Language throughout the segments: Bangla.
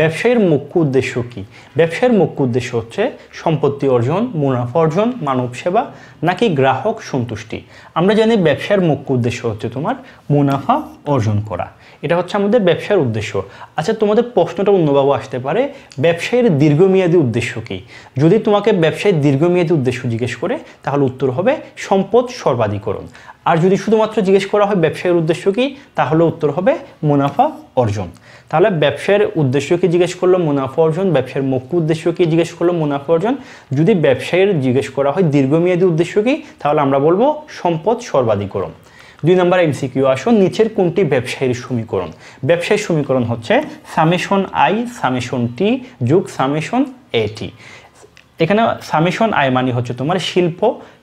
ব্যবসায়ের মুখ্য উদ্দেশ্য কি ব্যবসায়ের মুখ্য উদ্দেশ্য হচ্ছে সম্পত্তি অর্জন মুনাফা অর্জন মানব সেবা নাকি গ্রাহক সন্তুষ্টি আমরা জানি ব্যবসার মুখ্য উদ্দেশ্য হচ্ছে তোমার মুনাফা অর্জন করা এটা হচ্ছে আমাদের ব্যবসার উদ্দেশ্য আচ্ছা তোমাদের প্রশ্নটা অন্যভাবে আসতে পারে ব্যবসায়ের দীর্ঘমেয়াদী উদ্দেশ্য কী যদি তোমাকে ব্যবসায়ের দীর্ঘমেয়াদী উদ্দেশ্য জিজ্ঞেস করে তাহলে উত্তর হবে সম্পদ সর্বাধিকরণ আর যদি শুধুমাত্র জিজ্ঞেস করা হয় ব্যবসায়ের উদ্দেশ্য কী তাহলে উত্তর হবে মুনাফা অর্জন তাহলে ব্যবসার উদ্দেশ্যকে জিজ্ঞেস করলো মুনাফা অর্জন ব্যবসার মুখ্য উদ্দেশ্যকে জিজ্ঞেস করলো মুনাফা অর্জন যদি ব্যবসায়ের জিজ্ঞেস করা হয় দীর্ঘমেয়াদী উদ্দেশ্য কী তাহলে আমরা বলবো সম্পদ সর্বাধিকরণ দুই নম্বর এমসিকিউ আসো নিচের কোনটি ব্যবসায়ীর সমীকরণ ব্যবসায়ীর সমীকরণ হচ্ছে সামেশন আই সামেশন টি যুগ সামেশন এটি এখানে সামেশন আই মানি হচ্ছে তোমার শিল্প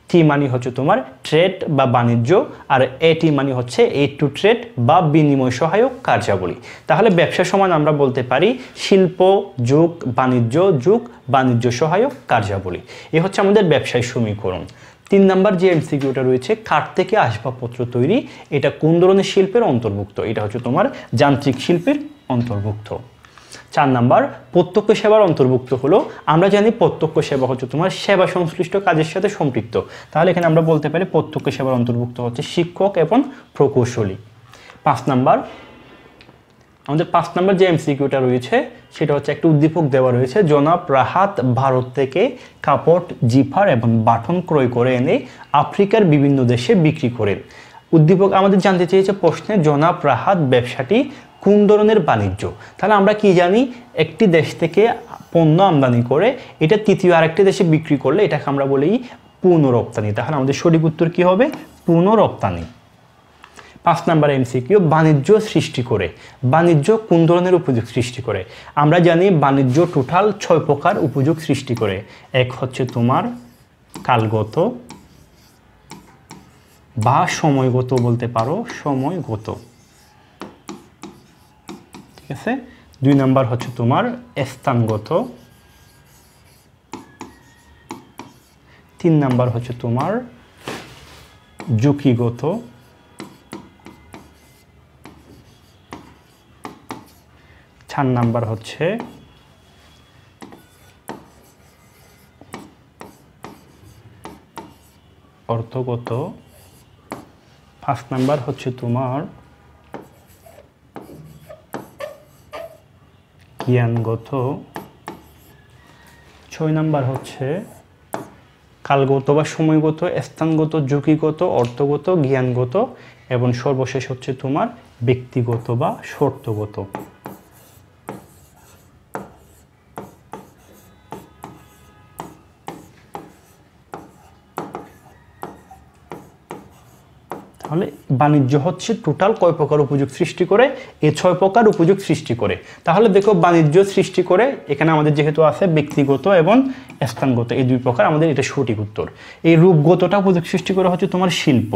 টি মানি হচ্ছে তোমার ট্রেড বা বাণিজ্য আর এটি মানি হচ্ছে এ টু ট্রেড বা বিনিময় সহায়ক কার্যাবলী তাহলে ব্যবসা সমান আমরা বলতে পারি শিল্প যুগ বাণিজ্য যুগ বাণিজ্য সহায়ক কার্যাবলী এ হচ্ছে আমাদের ব্যবসায়ী সমীকরণ তিন নাম্বার যে এমসিকিউটা রয়েছে কাঠ থেকে আসবাবপত্র তৈরি এটা কোন ধরনের শিল্পের অন্তর্ভুক্ত এটা হচ্ছে তোমার যান্ত্রিক শিল্পের অন্তর্ভুক্ত চার নাম্বার প্রত্যক্ষ সেবার অন্তর্ভুক্ত হলো আমরা জানি প্রত্যক্ষ সেবা হচ্ছে তোমার সেবা সংশ্লিষ্ট কাজের সাথে সম্পৃক্ত তাহলে এখানে আমরা বলতে পারি প্রত্যক্ষ সেবার অন্তর্ভুক্ত হচ্ছে শিক্ষক এবং প্রকৌশলী পাঁচ নাম্বার আমাদের পাঁচ নম্বর যে এমসিকিউটা রয়েছে সেটা হচ্ছে একটা উদ্দীপক দেওয়া রয়েছে জনাব রাহাত ভারত থেকে কাপড় জিফার এবং বাটন ক্রয় করে এনে আফ্রিকার বিভিন্ন দেশে বিক্রি করেন উদ্দীপক আমাদের জানতে চেয়েছে প্রশ্নে জনাব রাহাত ব্যবসাটি কোন ধরনের বাণিজ্য তাহলে আমরা কি জানি একটি দেশ থেকে পণ্য আমদানি করে এটা তৃতীয় আরেকটি দেশে বিক্রি করলে এটাকে আমরা বলি পুনরপ্তানি তাহলে আমাদের সঠিক উত্তর কী হবে পুনরপ্তানি পাঁচ নাম্বার এমসিকিউ বাণিজ্য সৃষ্টি করে বাণিজ্য কোন ধরনের উপযোগ সৃষ্টি করে আমরা জানি বাণিজ্য টোটাল ছয় প্রকার উপযোগ সৃষ্টি করে এক হচ্ছে তোমার কালগত বা সময়গত বলতে পারো সময়গত ঠিক আছে দুই নাম্বার হচ্ছে তোমার স্থানগত তিন নাম্বার হচ্ছে তোমার ঝুঁকিগত চার নাম্বার হচ্ছে অর্থগত পাঁচ নাম্বার হচ্ছে তোমার জ্ঞানগত ছয় নাম্বার হচ্ছে কালগত বা সময়গত স্থানগত ঝুঁকিগত অর্থগত জ্ঞানগত এবং সর্বশেষ হচ্ছে তোমার ব্যক্তিগত বা শর্তগত বাণিজ্য হচ্ছে টোটাল কয় প্রকার উপযোগ সৃষ্টি করে এ ছয় প্রকার উপযোগ সৃষ্টি করে তাহলে দেখো বাণিজ্য সৃষ্টি করে এখানে আমাদের যেহেতু আছে ব্যক্তিগত এবং স্থানগত এই দুই প্রকার আমাদের এটা সঠিক উত্তর এই রূপগতটা উপযোগ সৃষ্টি করা হচ্ছে তোমার শিল্প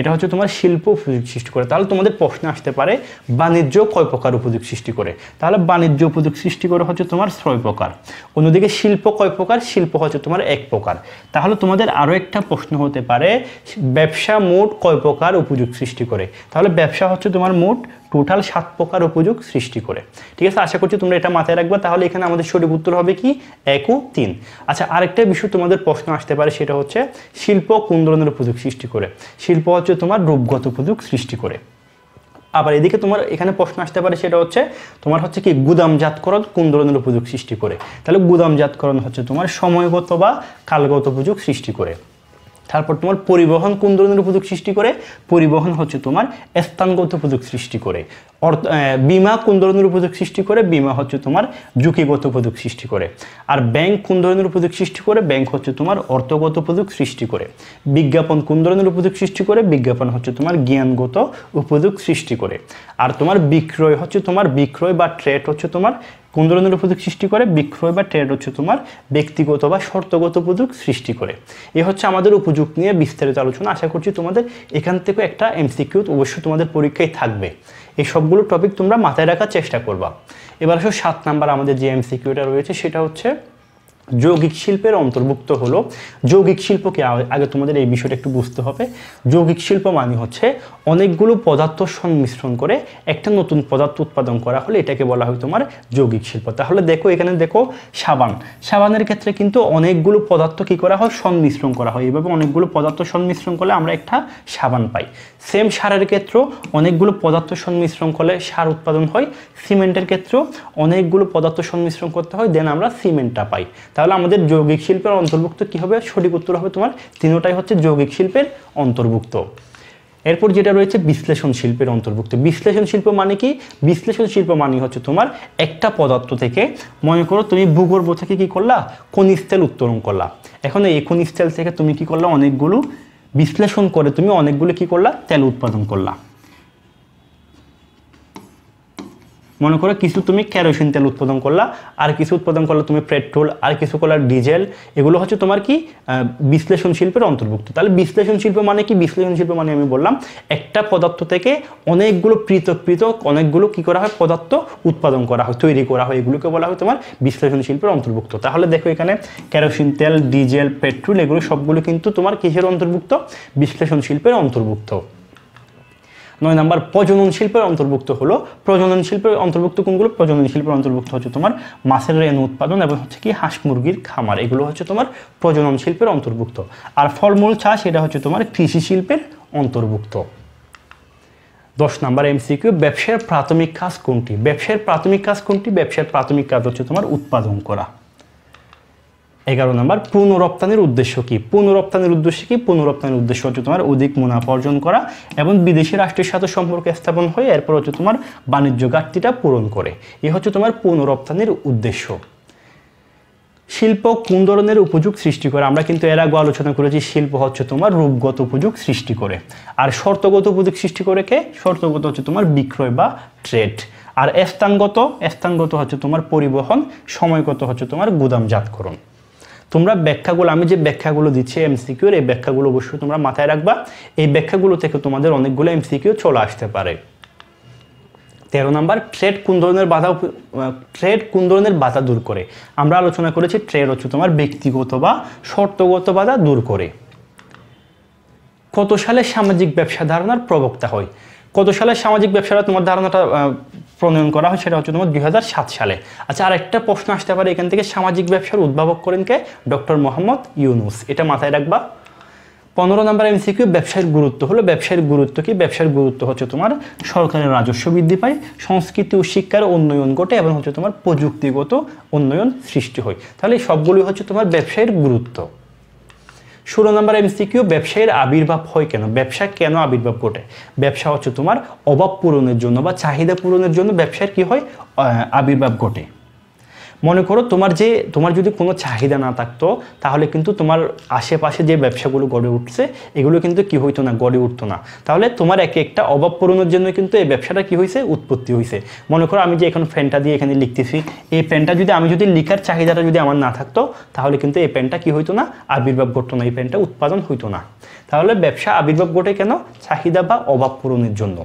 এটা হচ্ছে তোমার শিল্প উপযোগ সৃষ্টি করে তাহলে তোমাদের প্রশ্ন আসতে পারে বাণিজ্য কয় প্রকার উপযোগ সৃষ্টি করে তাহলে বাণিজ্য উপযোগ সৃষ্টি করে হচ্ছে তোমার ছয় প্রকার অন্যদিকে শিল্প কয় প্রকার শিল্প হচ্ছে তোমার এক প্রকার তাহলে তোমাদের আরও একটা প্রশ্ন হতে পারে ব্যবসা মোট কয় প্রকার উপযোগ সৃষ্টি করে তাহলে ব্যবসা হচ্ছে তোমার মোট টোটাল সাত প্রকার উপযোগ সৃষ্টি করে ঠিক আছে আশা করছি তোমরা এটা মাথায় রাখবে তাহলে এখানে আমাদের সঠিক উত্তর হবে কি এক ও তিন আচ্ছা আরেকটা বিষয় তোমাদের প্রশ্ন আসতে পারে সেটা হচ্ছে শিল্প কোন ধরনের উপযোগ সৃষ্টি করে শিল্প হচ্ছে তোমার রূপগত উপযোগ সৃষ্টি করে আবার এদিকে তোমার এখানে প্রশ্ন আসতে পারে সেটা হচ্ছে তোমার হচ্ছে কি গুদামজাতকরণ কোন ধরনের উপযোগ সৃষ্টি করে তাহলে গুদামজাতকরণ হচ্ছে তোমার সময়গত বা কালগত উপযোগ সৃষ্টি করে তারপর তোমার পরিবহন কোন ধরনের উপযোগ সৃষ্টি করে পরিবহন হচ্ছে তোমার স্থানগত উপযোগ সৃষ্টি করে অর্থ বিমা কোন ধরনের উপযোগ সৃষ্টি করে বিমা হচ্ছে তোমার ঝুঁকিগত উপযোগ সৃষ্টি করে আর ব্যাংক কোন ধরনের উপযোগ সৃষ্টি করে ব্যাংক হচ্ছে তোমার অর্থগত উপযোগ সৃষ্টি করে বিজ্ঞাপন কোন ধরনের উপযোগ সৃষ্টি করে বিজ্ঞাপন হচ্ছে তোমার জ্ঞানগত উপযোগ সৃষ্টি করে আর তোমার বিক্রয় হচ্ছে তোমার বিক্রয় বা ট্রেড হচ্ছে তোমার কোন ধরনের উপযোগ সৃষ্টি করে বিক্রয় বা ট্রেড হচ্ছে তোমার ব্যক্তিগত বা শর্তগত উপযোগ সৃষ্টি করে এ হচ্ছে আমাদের উপযোগ নিয়ে বিস্তারিত আলোচনা আশা করছি তোমাদের এখান থেকে একটা এমসিকিউ অবশ্যই তোমাদের পরীক্ষায় থাকবে এই সবগুলো টপিক তোমরা মাথায় রাখার চেষ্টা করবা এবার আসো সাত নাম্বার আমাদের যে এমসিকিউটা রয়েছে সেটা হচ্ছে যৌগিক শিল্পের অন্তর্ভুক্ত হলো যৌগিক শিল্পকে আগে তোমাদের এই বিষয়টা একটু বুঝতে হবে যৌগিক শিল্প মানে হচ্ছে অনেকগুলো পদার্থ সংমিশ্রণ করে একটা নতুন পদার্থ উৎপাদন করা হলে এটাকে বলা হয় তোমার যৌগিক শিল্প তাহলে দেখো এখানে দেখো সাবান সাবানের ক্ষেত্রে কিন্তু অনেকগুলো পদার্থ কি করা হয় সংমিশ্রণ করা হয় এভাবে অনেকগুলো পদার্থ সংমিশ্রণ করলে আমরা একটা সাবান পাই সেম সারের ক্ষেত্রেও অনেকগুলো পদার্থ সংমিশ্রণ করলে সার উৎপাদন হয় সিমেন্টের ক্ষেত্রেও অনেকগুলো পদার্থ সংমিশ্রণ করতে হয় দেন আমরা সিমেন্টটা পাই তাহলে আমাদের যৌগিক শিল্পের অন্তর্ভুক্ত কী হবে সঠিক উত্তর হবে তোমার তিনোটাই হচ্ছে যৌগিক শিল্পের অন্তর্ভুক্ত এরপর যেটা রয়েছে বিশ্লেষণ শিল্পের অন্তর্ভুক্ত বিশ্লেষণ শিল্প মানে কি বিশ্লেষণ শিল্প মানে হচ্ছে তোমার একটা পদার্থ থেকে মনে করো তুমি ভূগর্ভ থেকে কি করলা খনিজ তেল উত্তরণ করলা এখন এই খনিজ তেল থেকে তুমি কি করলা অনেকগুলো বিশ্লেষণ করে তুমি অনেকগুলো কি করলা তেল উৎপাদন করলা মনে করো কিছু তুমি ক্যারোসিন তেল উৎপাদন করলা আর কিছু উৎপাদন করলে তুমি পেট্রোল আর কিছু করলা ডিজেল এগুলো হচ্ছে তোমার কি বিশ্লেষণ শিল্পের অন্তর্ভুক্ত তাহলে বিশ্লেষণ শিল্প মানে কি বিশ্লেষণ শিল্প মানে আমি বললাম একটা পদার্থ থেকে অনেকগুলো পৃথক পৃথক অনেকগুলো কি করা হয় পদার্থ উৎপাদন করা হয় তৈরি করা হয় এগুলোকে বলা হয় তোমার বিশ্লেষণ শিল্পের অন্তর্ভুক্ত তাহলে দেখো এখানে কেরোসিন তেল ডিজেল পেট্রোল এগুলো সবগুলো কিন্তু তোমার কিসের অন্তর্ভুক্ত বিশ্লেষণ শিল্পের অন্তর্ভুক্ত নয় নাম্বার প্রজনন শিল্পের অন্তর্ভুক্ত হলো প্রজনন শিল্পের অন্তর্ভুক্ত কোনগুলো প্রজনন শিল্পের অন্তর্ভুক্ত হচ্ছে তোমার মাছের রেণু উৎপাদন এবং হচ্ছে কি হাঁস মুরগির খামার এগুলো হচ্ছে তোমার প্রজনন শিল্পের অন্তর্ভুক্ত আর ফলমূল চাষ এটা হচ্ছে তোমার কৃষি শিল্পের অন্তর্ভুক্ত দশ নাম্বার এমসিকিউ ব্যবসার প্রাথমিক কাজ কোনটি ব্যবসার প্রাথমিক কাজ কোনটি ব্যবসার প্রাথমিক কাজ হচ্ছে তোমার উৎপাদন করা এগারো নম্বর পুনরপ্তানির উদ্দেশ্য কি পুনরপ্তানির উদ্দেশ্য কি পুনরপ্তানির উদ্দেশ্য হচ্ছে তোমার অধিক মুনাফা অর্জন করা এবং বিদেশি রাষ্ট্রের সাথে সম্পর্ক স্থাপন হয়ে এরপর হচ্ছে তোমার বাণিজ্য ঘাটতিটা পূরণ করে এ হচ্ছে তোমার পুনরপ্তানির উদ্দেশ্য শিল্প কোন ধরনের উপযোগ সৃষ্টি করে আমরা কিন্তু এর আগে আলোচনা করেছি শিল্প হচ্ছে তোমার রূপগত উপযোগ সৃষ্টি করে আর শর্তগত উপযোগ সৃষ্টি করে কে শর্তগত হচ্ছে তোমার বিক্রয় বা ট্রেড আর স্থানগত স্থানগত হচ্ছে তোমার পরিবহন সময়গত হচ্ছে তোমার গুদামজাতকরণ তোমরা ব্যাখ্যাগুলো আমি যে ব্যাখ্যাগুলো দিচ্ছি এমসিকিউর এই ব্যাখ্যাগুলো অবশ্যই তোমরা মাথায় রাখবা এই ব্যাখ্যাগুলো থেকে তোমাদের অনেকগুলো এমসিকিউ চলে আসতে পারে তেরো নাম্বার ট্রেড কোন ধরনের বাধা ট্রেড কোন ধরনের বাধা দূর করে আমরা আলোচনা করেছি ট্রেড হচ্ছে তোমার ব্যক্তিগত বা শর্তগত বাধা দূর করে কত সালে সামাজিক ব্যবসা ধারণার প্রবক্তা হয় কত সালে সামাজিক ব্যবসাটা তোমার ধারণাটা প্রণয়ন করা হয় সেটা হচ্ছে তোমার দুই সালে আচ্ছা আর একটা প্রশ্ন আসতে পারে এখান থেকে সামাজিক ব্যবসার উদ্ভাবক করেন কে ডক্টর মোহাম্মদ ইউনুস এটা মাথায় রাখবা পনেরো নম্বর এমসিকিউ ব্যবসায়ের গুরুত্ব হলো ব্যবসায়ের গুরুত্ব কি ব্যবসার গুরুত্ব হচ্ছে তোমার সরকারের রাজস্ব বৃদ্ধি পায় সংস্কৃতি ও শিক্ষার উন্নয়ন ঘটে এবং হচ্ছে তোমার প্রযুক্তিগত উন্নয়ন সৃষ্টি হয় তাহলে সবগুলোই হচ্ছে তোমার ব্যবসায়ের গুরুত্ব ষোলো নম্বর এমসিকিউ ব্যবসায়ীর আবির্ভাব হয় কেন ব্যবসা কেন আবির্ভাব ঘটে ব্যবসা হচ্ছে তোমার অভাব পূরণের জন্য বা চাহিদা পূরণের জন্য ব্যবসার কি হয় আবির্ভাব ঘটে মনে করো তোমার যে তোমার যদি কোনো চাহিদা না থাকতো তাহলে কিন্তু তোমার আশেপাশে যে ব্যবসাগুলো গড়ে উঠছে এগুলো কিন্তু কি হইতো না গড়ে উঠতো না তাহলে তোমার এক একটা অভাব পূরণের জন্য কিন্তু এই ব্যবসাটা কি হয়েছে উৎপত্তি হয়েছে মনে করো আমি যে এখন ফ্যানটা দিয়ে এখানে লিখতেছি এই প্যানটা যদি আমি যদি লিখার চাহিদাটা যদি আমার না থাকতো তাহলে কিন্তু এই প্যানটা কি হইতো না আবির্ভাব ঘটতো না এই প্যানটা উৎপাদন হইতো না তাহলে ব্যবসা আবির্ভাব ঘটে কেন চাহিদা বা অভাব পূরণের জন্য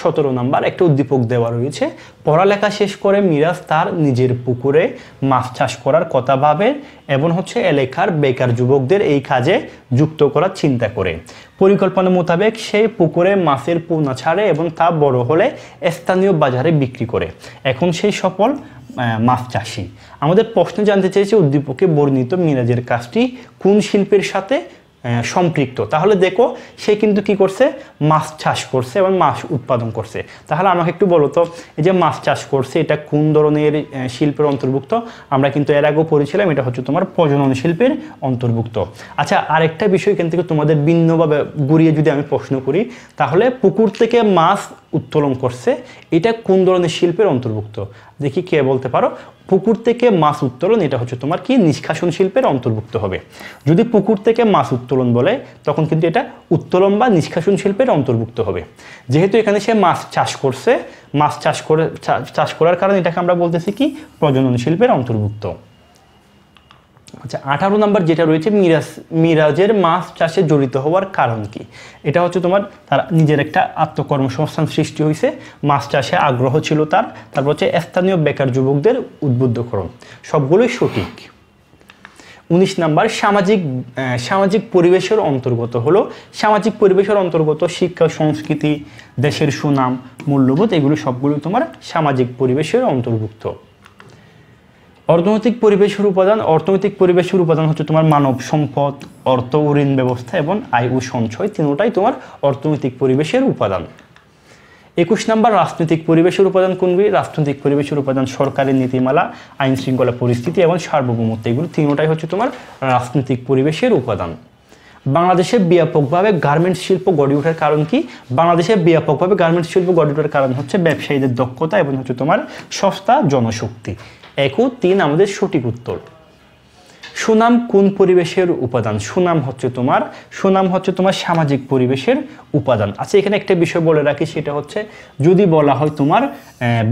সতেরো নাম্বার একটা উদ্দীপক দেওয়া রয়েছে পড়ালেখা শেষ করে মিরাজ তার নিজের পুকুরে মাছ চাষ করার কথা ভাবে এবং হচ্ছে এলাকার বেকার যুবকদের এই কাজে যুক্ত করার চিন্তা করে পরিকল্পনা মোতাবেক সে পুকুরে মাছের পোনা ছাড়ে এবং তা বড় হলে স্থানীয় বাজারে বিক্রি করে এখন সেই সফল মাছ চাষি আমাদের প্রশ্ন জানতে চেয়েছে উদ্দীপকে বর্ণিত মিরাজের কাজটি কোন শিল্পের সাথে সম্পৃক্ত তাহলে দেখো সে কিন্তু কি করছে মাছ চাষ করছে এবং মাছ উৎপাদন করছে তাহলে আমাকে একটু বলো তো এই যে মাছ চাষ করছে এটা কোন ধরনের শিল্পের অন্তর্ভুক্ত আমরা কিন্তু এর আগেও পড়েছিলাম এটা হচ্ছে তোমার প্রজনন শিল্পের অন্তর্ভুক্ত আচ্ছা আরেকটা বিষয় কিন্তু তোমাদের ভিন্নভাবে গুরিয়ে যদি আমি প্রশ্ন করি তাহলে পুকুর থেকে মাছ উত্তোলন করছে এটা কোন ধরনের শিল্পের অন্তর্ভুক্ত দেখি কে বলতে পারো পুকুর থেকে মাছ উত্তোলন এটা হচ্ছে তোমার কি নিষ্কাশন শিল্পের অন্তর্ভুক্ত হবে যদি পুকুর থেকে মাছ উত্তোলন বলে তখন কিন্তু এটা উত্তোলন বা নিষ্কাশন শিল্পের অন্তর্ভুক্ত হবে যেহেতু এখানে সে মাছ চাষ করছে মাছ চাষ করে চাষ করার কারণে এটাকে আমরা বলতেছি কি প্রজনন শিল্পের অন্তর্ভুক্ত আচ্ছা আঠারো নম্বর যেটা রয়েছে মিরাজ মিরাজের মাছ চাষে জড়িত হওয়ার কারণ কি এটা হচ্ছে তোমার তার নিজের একটা আত্মকর্মসংস্থান সৃষ্টি হয়েছে মাছ চাষে আগ্রহ ছিল তার তারপর হচ্ছে স্থানীয় বেকার যুবকদের উদ্বুদ্ধকরণ সবগুলোই সঠিক উনিশ নাম্বার সামাজিক সামাজিক পরিবেশের অন্তর্গত হলো সামাজিক পরিবেশের অন্তর্গত শিক্ষা সংস্কৃতি দেশের সুনাম মূল্যবোধ এগুলো সবগুলো তোমার সামাজিক পরিবেশের অন্তর্ভুক্ত অর্থনৈতিক পরিবেশের উপাদান অর্থনৈতিক পরিবেশের উপাদান হচ্ছে তোমার মানব সম্পদ অর্থ ও ঋণ ব্যবস্থা এবং আয় ও সঞ্চয় তিনটাই তোমার অর্থনৈতিক পরিবেশের উপাদান একুশ নম্বর রাজনৈতিক পরিবেশের উপাদান কোনগুলি রাজনৈতিক পরিবেশের উপাদান সরকারের নীতিমালা আইন শৃঙ্খলা পরিস্থিতি এবং সার্বভৌমত্ব এগুলো তিনটাই হচ্ছে তোমার রাজনৈতিক পরিবেশের উপাদান বাংলাদেশে ব্যাপকভাবে গার্মেন্টস শিল্প গড়ে ওঠার কারণ কি বাংলাদেশে ব্যাপকভাবে গার্মেন্টস শিল্প গড়ে ওঠার কারণ হচ্ছে ব্যবসায়ীদের দক্ষতা এবং হচ্ছে তোমার সস্তা জনশক্তি এক ও তিন আমাদের সঠিক উত্তর সুনাম কোন পরিবেশের উপাদান সুনাম হচ্ছে তোমার সুনাম হচ্ছে তোমার সামাজিক পরিবেশের উপাদান আচ্ছা এখানে একটা বিষয় বলে রাখি সেটা হচ্ছে যদি বলা হয় তোমার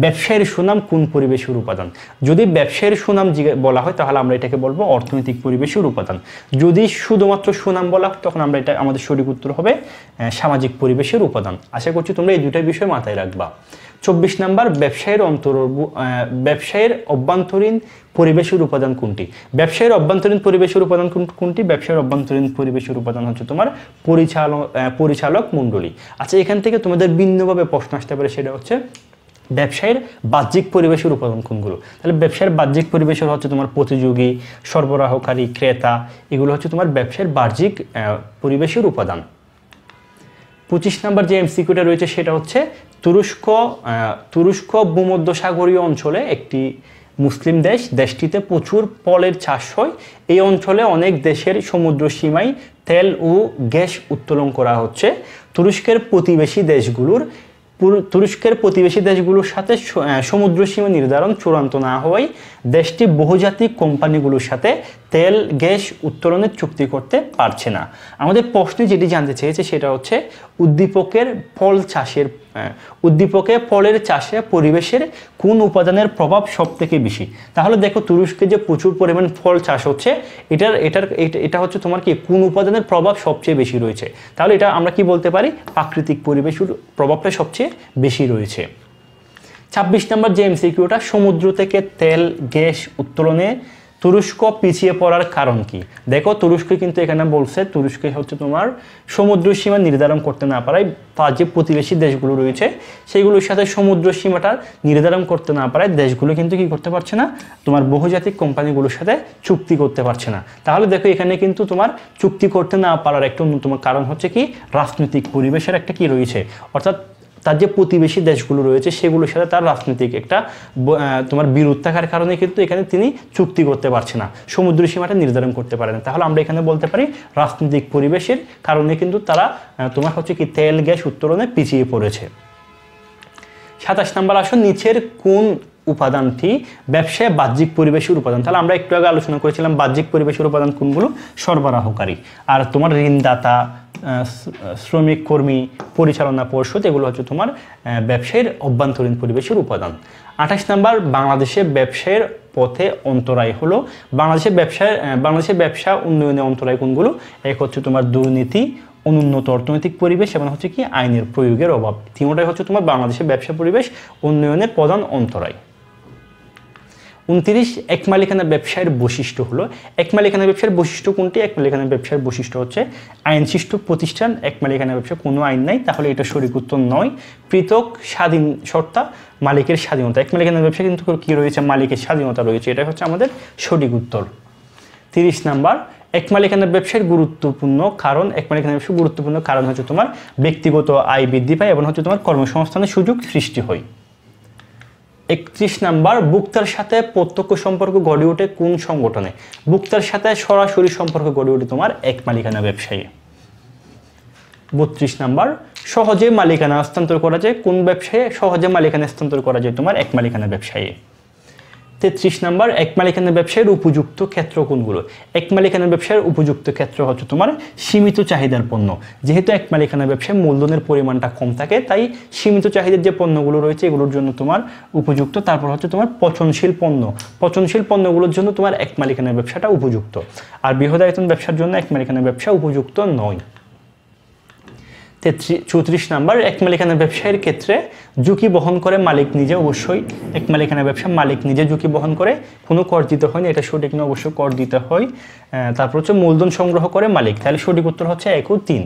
ব্যবসায়ের সুনাম কোন পরিবেশের উপাদান যদি ব্যবসায়ের সুনাম বলা হয় তাহলে আমরা এটাকে বলবো অর্থনৈতিক পরিবেশের উপাদান যদি শুধুমাত্র সুনাম বলা হয় তখন আমরা এটা আমাদের সঠিক উত্তর হবে সামাজিক পরিবেশের উপাদান আশা করছি তোমরা এই দুটা বিষয় মাথায় রাখবা চব্বিশ নাম্বার ব্যবসায়ের অন্তর ব্যবসায়ের অভ্যন্তরীণ পরিবেশের উপাদান কোনটি ব্যবসায়ের অভ্যন্তরীণ পরিবেশের উপাদান কোনটি ব্যবসায়ের অভ্যন্তরীণ পরিবেশের উপাদান হচ্ছে তোমার পরিচালক পরিচালক মণ্ডলী আচ্ছা এখান থেকে তোমাদের ভিন্নভাবে প্রশ্ন আসতে পারে সেটা হচ্ছে ব্যবসায়ের বাহ্যিক পরিবেশের উপাদান কোনগুলো তাহলে ব্যবসায়ের বাহ্যিক পরিবেশের হচ্ছে তোমার প্রতিযোগী সরবরাহকারী ক্রেতা এগুলো হচ্ছে তোমার ব্যবসায়ের বাহ্যিক পরিবেশের উপাদান পঁচিশ নাম্বার যে এমসিকিউটা রয়েছে সেটা হচ্ছে তুরস্ক তুরস্ক ভূমধ্যসাগরীয় অঞ্চলে একটি মুসলিম দেশ দেশটিতে প্রচুর পলের চাষ হয় এই অঞ্চলে অনেক দেশের সমুদ্র সীমায় তেল ও গ্যাস উত্তোলন করা হচ্ছে তুরস্কের প্রতিবেশী দেশগুলোর তুরস্কের প্রতিবেশী দেশগুলোর সাথে সমুদ্র সীমা নির্ধারণ চূড়ান্ত না হওয়ায় দেশটি বহুজাতিক কোম্পানিগুলোর সাথে তেল গ্যাস উত্তোলনের চুক্তি করতে পারছে না আমাদের প্রশ্নে যেটি জানতে চেয়েছে সেটা হচ্ছে উদ্দীপকের ফল চাষের হ্যাঁ, উদ্দীপকে ফলের চাষে পরিবেশের কোন উপাদানের প্রভাব সব থেকে বেশি তাহলে দেখো তুরস্কে যে প্রচুর পরিমাণ ফল চাষ হচ্ছে এটার এটার এটা হচ্ছে তোমার কি কোন উপাদানের প্রভাব সবচেয়ে বেশি রয়েছে তাহলে এটা আমরা কি বলতে পারি প্রাকৃতিক পরিবেশের প্রভাবটা সবচেয়ে বেশি রয়েছে ছাব্বিশ নম্বর যে এমসিকিউটা সমুদ্র থেকে তেল গ্যাস উত্তোলনে তুরস্ক পিছিয়ে পড়ার কারণ কি দেখো তুরস্ক কিন্তু এখানে বলছে তুরস্ক হচ্ছে তোমার সমুদ্র সীমা নির্ধারণ করতে না পারায় তার যে প্রতিবেশী দেশগুলো রয়েছে সেগুলোর সাথে সমুদ্র সীমাটা নির্ধারণ করতে না পারায় দেশগুলো কিন্তু কি করতে পারছে না তোমার বহুজাতিক কোম্পানিগুলোর সাথে চুক্তি করতে পারছে না তাহলে দেখো এখানে কিন্তু তোমার চুক্তি করতে না পারার একটা অন্যতম কারণ হচ্ছে কি রাজনৈতিক পরিবেশের একটা কি রয়েছে অর্থাৎ তার যে প্রতিবেশী দেশগুলো রয়েছে সেগুলোর সাথে তার রাজনৈতিক একটা তোমার বিরোধ থাকার কারণে কিন্তু এখানে তিনি চুক্তি করতে পারছে না সমুদ্র সীমাটা নির্ধারণ করতে পারে না তাহলে আমরা এখানে বলতে পারি রাজনৈতিক পরিবেশের কারণে কিন্তু তারা তোমার হচ্ছে কি তেল গ্যাস উত্তোলনে পিছিয়ে পড়েছে সাতাশ নম্বর আসুন নিচের কোন উপাদানটি ব্যবসায় বাহ্যিক পরিবেশের উপাদান তাহলে আমরা একটু আগে আলোচনা করেছিলাম বাহ্যিক পরিবেশের উপাদান কোনগুলো সরবরাহকারী আর তোমার ঋণদাতা শ্রমিক কর্মী পরিচালনা পর্ষদ এগুলো হচ্ছে তোমার ব্যবসায়ের অভ্যন্তরীণ পরিবেশের উপাদান আঠাশ নাম্বার বাংলাদেশে ব্যবসায়ের পথে অন্তরায় হলো বাংলাদেশের ব্যবসায় বাংলাদেশের ব্যবসা উন্নয়নে অন্তরায় কোনগুলো এক হচ্ছে তোমার দুর্নীতি অনুন্নত অর্থনৈতিক পরিবেশ এবং হচ্ছে কি আইনের প্রয়োগের অভাব তিনটাই হচ্ছে তোমার বাংলাদেশের ব্যবসা পরিবেশ উন্নয়নের প্রধান অন্তরায় উনত্রিশ এক মালিকানা ব্যবসায়ের বৈশিষ্ট্য হলো এক মালিকানা ব্যবসার বৈশিষ্ট্য কোনটি এক মালিকানা ব্যবসার বৈশিষ্ট্য হচ্ছে আইনশিষ্ট প্রতিষ্ঠান এক মালিকানা ব্যবসা কোনো আইন নাই তাহলে এটা শরিক উত্তর নয় পৃথক স্বাধীন সত্তা মালিকের স্বাধীনতা এক মালিকানা ব্যবসা কিন্তু কী রয়েছে মালিকের স্বাধীনতা রয়েছে এটা হচ্ছে আমাদের সঠিক উত্তর তিরিশ নাম্বার এক মালিকানা ব্যবসার গুরুত্বপূর্ণ কারণ এক মালিকানা ব্যবসার গুরুত্বপূর্ণ কারণ হচ্ছে তোমার ব্যক্তিগত আয় বৃদ্ধি পায় এবং হচ্ছে তোমার কর্মসংস্থানের সুযোগ সৃষ্টি হয় একত্রিশ নাম্বার বুক্তার সাথে প্রত্যক্ষ সম্পর্ক গড়ে ওঠে কোন সংগঠনে বুক্তার সাথে সরাসরি সম্পর্ক গড়ে ওঠে তোমার এক মালিকানা ব্যবসায়ী বত্রিশ নাম্বার সহজে মালিকানা হস্তান্তর করা যায় কোন ব্যবসায়ী সহজে মালিকানা হস্তান্তর করা যায় তোমার এক মালিকানা ব্যবসায়ী তেত্রিশ নাম্বার এক মালিকানা ব্যবসায়ের উপযুক্ত ক্ষেত্র কোনগুলো এক মালিকানা ব্যবসায়ের উপযুক্ত ক্ষেত্র হচ্ছে তোমার সীমিত চাহিদার পণ্য যেহেতু এক মালিকানা ব্যবসায় মূলধনের পরিমাণটা কম থাকে তাই সীমিত চাহিদার যে পণ্যগুলো রয়েছে এগুলোর জন্য তোমার উপযুক্ত তারপর হচ্ছে তোমার পচনশীল পণ্য পচনশীল পণ্যগুলোর জন্য তোমার এক মালিকানা ব্যবসাটা উপযুক্ত আর বৃহদায়তন ব্যবসার জন্য এক মালিকানা ব্যবসা উপযুক্ত নয় চৌত্রিশ নাম্বার এক মালিকানা ব্যবসায়ের ক্ষেত্রে ঝুঁকি বহন করে মালিক নিজে অবশ্যই এক মালিকানা ব্যবসা মালিক নিজে ঝুঁকি বহন করে কোনো কর দিতে হয় না এটা সঠিক না অবশ্যই কর দিতে হয় তারপর হচ্ছে মূলধন সংগ্রহ করে মালিক তাহলে সঠিক উত্তর হচ্ছে এক ও তিন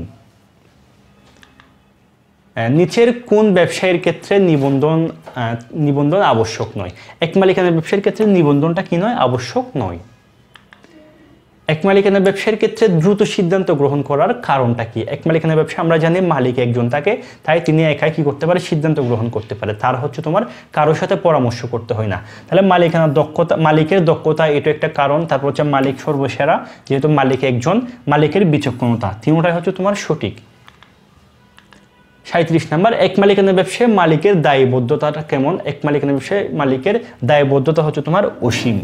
নিচের কোন ব্যবসায়ের ক্ষেত্রে নিবন্ধন নিবন্ধন আবশ্যক নয় এক মালিকানা ব্যবসায়ের ক্ষেত্রে নিবন্ধনটা কি নয় আবশ্যক নয় এক মালিকানা ব্যবসার ক্ষেত্রে দ্রুত সিদ্ধান্ত গ্রহণ করার কারণটা কি এক মালিকানা ব্যবসা আমরা জানি মালিক একজন তাকে তাই তিনি একাই কি করতে পারে সিদ্ধান্ত গ্রহণ করতে পারে তার হচ্ছে তোমার কারোর সাথে পরামর্শ করতে হয় না তাহলে মালিকানা দক্ষতা মালিকের দক্ষতা এটা একটা কারণ তারপর হচ্ছে মালিক সর্বসেরা যেহেতু মালিক একজন মালিকের বিচক্ষণতা তিনটাই হচ্ছে তোমার সঠিক সাঁত্রিশ নাম্বার এক মালিকানা ব্যবসায় মালিকের দায়বদ্ধতাটা কেমন এক মালিকানা ব্যবসায় মালিকের দায়বদ্ধতা হচ্ছে তোমার অসীম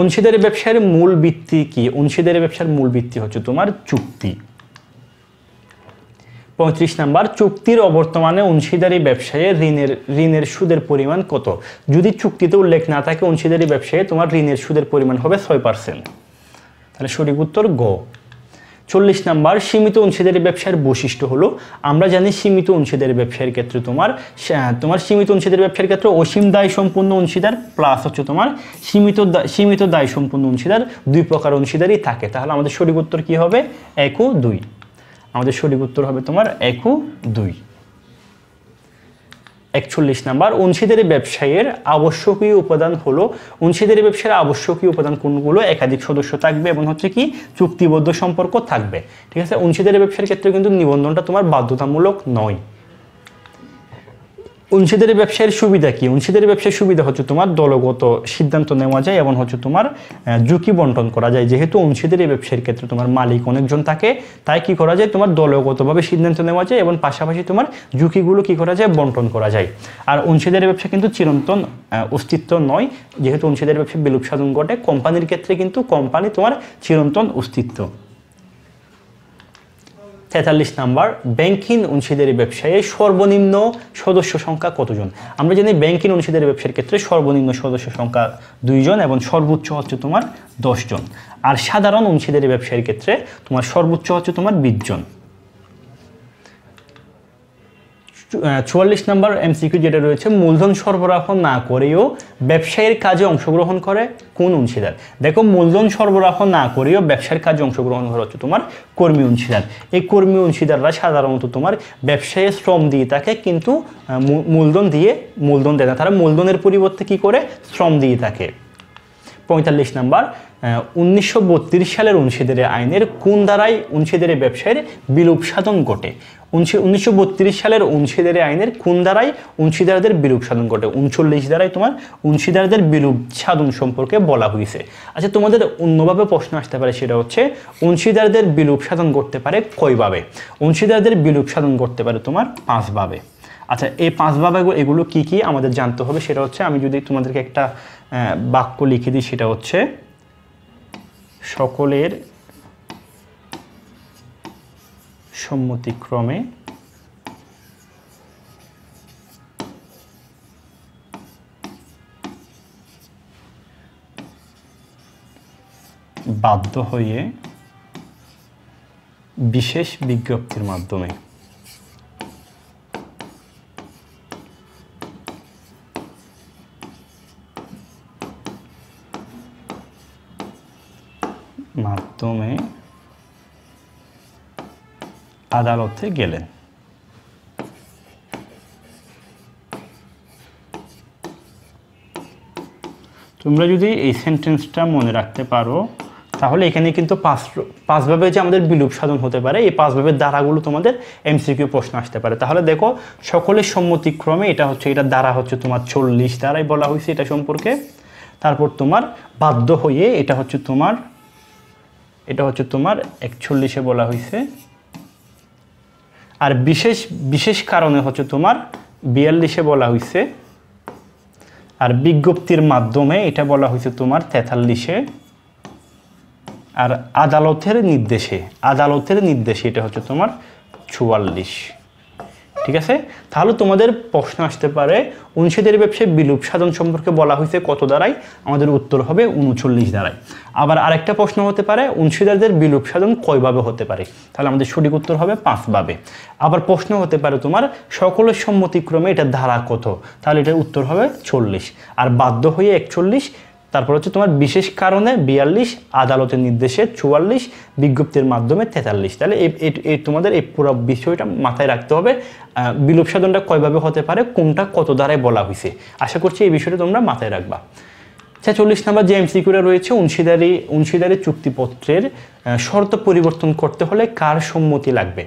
অংশীদারি ব্যবসার মূল ভিত্তি কি অংশীদারি ব্যবসার মূল ভিত্তি হচ্ছে তোমার চুক্তি পঁয়ত্রিশ নাম্বার চুক্তির অবর্তমানে অংশীদারি ব্যবসায়ী ঋণের ঋণের সুদের পরিমাণ কত যদি চুক্তিতে উল্লেখ না থাকে অংশীদারি ব্যবসায়ে তোমার ঋণের সুদের পরিমাণ হবে ছয় পার্সেন্ট তাহলে সঠিক উত্তর গ চল্লিশ নাম্বার সীমিত অংশীদারি ব্যবসার বৈশিষ্ট্য হলো আমরা জানি সীমিত অংশীদারি ব্যবসার ক্ষেত্রে তোমার তোমার সীমিত অংশীদারি ব্যবসার ক্ষেত্রে অসীম দায় সম্পূর্ণ অংশীদার প্লাস হচ্ছে তোমার সীমিত সীমিত দায় সম্পূর্ণ অংশীদার দুই প্রকার অংশীদারই থাকে তাহলে আমাদের সঠিক উত্তর কী হবে এক ও দুই আমাদের সঠিক উত্তর হবে তোমার এক ও দুই একচল্লিশ নাম্বার অংশীদারি ব্যবসায়ের আবশ্যকীয় উপাদান হলো অংশীদারি ব্যবসার আবশ্যকীয় উপাদান কোনগুলো একাধিক সদস্য থাকবে এবং হচ্ছে কি চুক্তিবদ্ধ সম্পর্ক থাকবে ঠিক আছে অংশীদারি ব্যবসার ক্ষেত্রে কিন্তু নিবন্ধনটা তোমার বাধ্যতামূলক নয় অংশীদারি ব্যবসায়ের সুবিধা কি অংশীদারি ব্যবসায় সুবিধা হচ্ছে তোমার দলগত সিদ্ধান্ত নেওয়া যায় এবং হচ্ছে তোমার ঝুঁকি বন্টন করা যায় যেহেতু অংশীদারি ব্যবসায়ের ক্ষেত্রে তোমার মালিক অনেকজন থাকে তাই কি করা যায় তোমার দলগতভাবে সিদ্ধান্ত নেওয়া যায় এবং পাশাপাশি তোমার ঝুঁকিগুলো কি করা যায় বন্টন করা যায় আর অংশীদারি ব্যবসা কিন্তু চিরন্তন অস্তিত্ব নয় যেহেতু অংশীদারি ব্যবসা বিলুপ সাধন ঘটে কোম্পানির ক্ষেত্রে কিন্তু কোম্পানি তোমার চিরন্তন অস্তিত্ব তেতাল্লিশ নাম্বার ব্যাংকিং অংশীদারি ব্যবসায়ে সর্বনিম্ন সদস্য সংখ্যা কতজন আমরা জানি ব্যাংকিং অংশীদারি ব্যবসার ক্ষেত্রে সর্বনিম্ন সদস্য সংখ্যা দুইজন এবং সর্বোচ্চ হচ্ছে তোমার দশজন আর সাধারণ অংশীদারি ব্যবসায়ের ক্ষেত্রে তোমার সর্বোচ্চ হচ্ছে তোমার বিশজন চুয়াল্লিশ নম্বর এমসিকিউ যেটা রয়েছে মূলধন সরবরাহ না করেও ব্যবসায়ীর কাজে অংশগ্রহণ করে কোন অংশীদার দেখো মূলধন সরবরাহ না করেও ব্যবসায়ীর কাজে অংশগ্রহণ করা হচ্ছে তোমার কর্মী অংশীদার এই কর্মী অংশীদাররা সাধারণত তোমার ব্যবসায়ী শ্রম দিয়ে থাকে কিন্তু মূলধন দিয়ে মূলধন দেয় না তারা মূলধনের পরিবর্তে কি করে শ্রম দিয়ে থাকে পঁয়তাল্লিশ নাম্বার উনিশশো সালের অংশীদারের আইনের কোন দ্বারাই অংশীদারের ব্যবসায়ের বিলোপ সাধন ঘটে উনিশশো সালের অংশীদারি আইনের কোন দ্বারাই অংশীদারদের বিরূপ সাধন ঘটে উনচল্লিশ দ্বারাই তোমার অংশীদারদের বিরূপ সাধন সম্পর্কে বলা হয়েছে আচ্ছা তোমাদের অন্যভাবে প্রশ্ন আসতে পারে সেটা হচ্ছে অংশীদারদের বিরূপ সাধন করতে পারে কয়ভাবে অংশীদারদের বিরূপ সাধন করতে পারে তোমার পাঁচভাবে আচ্ছা এই পাঁচভাবে এগুলো কি কি আমাদের জানতে হবে সেটা হচ্ছে আমি যদি তোমাদেরকে একটা বাক্য লিখে দিই সেটা হচ্ছে সকলের সম্মতিক্রমে বাধ্য হয়ে বিশেষ বিজ্ঞপ্তির মাধ্যমে মাধ্যমে আদালতে গেলেন তোমরা যদি এই সেন্টেন্সটা মনে রাখতে পারো তাহলে এখানে কিন্তু পাঁচ পাঁচভাবে যে আমাদের বিলুপ সাধন হতে পারে এই পাঁচভাবে দ্বারাগুলো তোমাদের এমসিকিউ প্রশ্ন আসতে পারে তাহলে দেখো সকলের সম্মতিক্রমে এটা হচ্ছে এটা দ্বারা হচ্ছে তোমার চল্লিশ দ্বারাই বলা হয়েছে এটা সম্পর্কে তারপর তোমার বাধ্য হয়ে এটা হচ্ছে তোমার এটা হচ্ছে তোমার একচল্লিশে বলা হয়েছে আর বিশেষ বিশেষ কারণে হচ্ছে তোমার বিয়াল্লিশে বলা হয়েছে আর বিজ্ঞপ্তির মাধ্যমে এটা বলা হয়েছে তোমার তেতাল্লিশে আর আদালতের নির্দেশে আদালতের নির্দেশে এটা হচ্ছে তোমার চুয়াল্লিশ ঠিক আছে তাহলে তোমাদের প্রশ্ন আসতে পারে অনুচ্ছেদের ব্যবসায় বিলুপ সাধন সম্পর্কে বলা হয়েছে কত দ্বারাই আমাদের উত্তর হবে উনচল্লিশ দ্বারায় আবার আরেকটা প্রশ্ন হতে পারে অংশীদারদের বিলুপ সাধন কয়ভাবে হতে পারে তাহলে আমাদের সঠিক উত্তর হবে পাঁচভাবে আবার প্রশ্ন হতে পারে তোমার সকলের সম্মতিক্রমে এটা ধারা কত তাহলে এটার উত্তর হবে চল্লিশ আর বাধ্য হয়ে একচল্লিশ তারপর হচ্ছে তোমার বিশেষ কারণে বিয়াল্লিশ আদালতের নির্দেশে চুয়াল্লিশ বিজ্ঞপ্তির মাধ্যমে তেতাল্লিশ তাহলে এই তোমাদের এই পুরো বিষয়টা মাথায় রাখতে হবে বিলোপ সাধনটা কয়ভাবে হতে পারে কোনটা কত দ্বারায় বলা হয়েছে আশা করছি এই বিষয়টা তোমরা মাথায় রাখবা ছেচল্লিশ নম্বর যে এমসিকিউটা রয়েছে অংশীদারি অংশীদারি চুক্তিপত্রের শর্ত পরিবর্তন করতে হলে কার সম্মতি লাগবে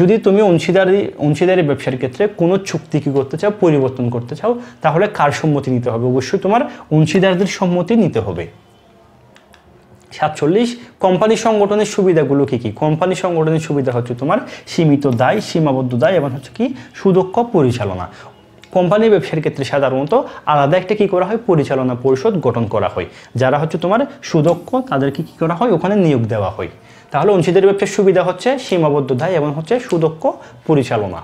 যদি তুমি অংশীদারি অংশীদারি ব্যবসার ক্ষেত্রে কোনো চুক্তি কী করতে চাও পরিবর্তন করতে চাও তাহলে কার সম্মতি নিতে হবে অবশ্যই তোমার অংশীদারদের সম্মতি নিতে হবে সাতচল্লিশ কোম্পানি সংগঠনের সুবিধাগুলো কী কী কোম্পানি সংগঠনের সুবিধা হচ্ছে তোমার সীমিত দায় সীমাবদ্ধ দায় এবং হচ্ছে কি সুদক্ষ পরিচালনা কোম্পানি ব্যবসার ক্ষেত্রে সাধারণত আলাদা একটা কী করা হয় পরিচালনা পরিষদ গঠন করা হয় যারা হচ্ছে তোমার সুদক্ষ তাদেরকে কী করা হয় ওখানে নিয়োগ দেওয়া হয় তাহলে অংশীদের ব্যবসার সুবিধা হচ্ছে সীমাবদ্ধতায় এবং হচ্ছে সুদক্ষ পরিচালনা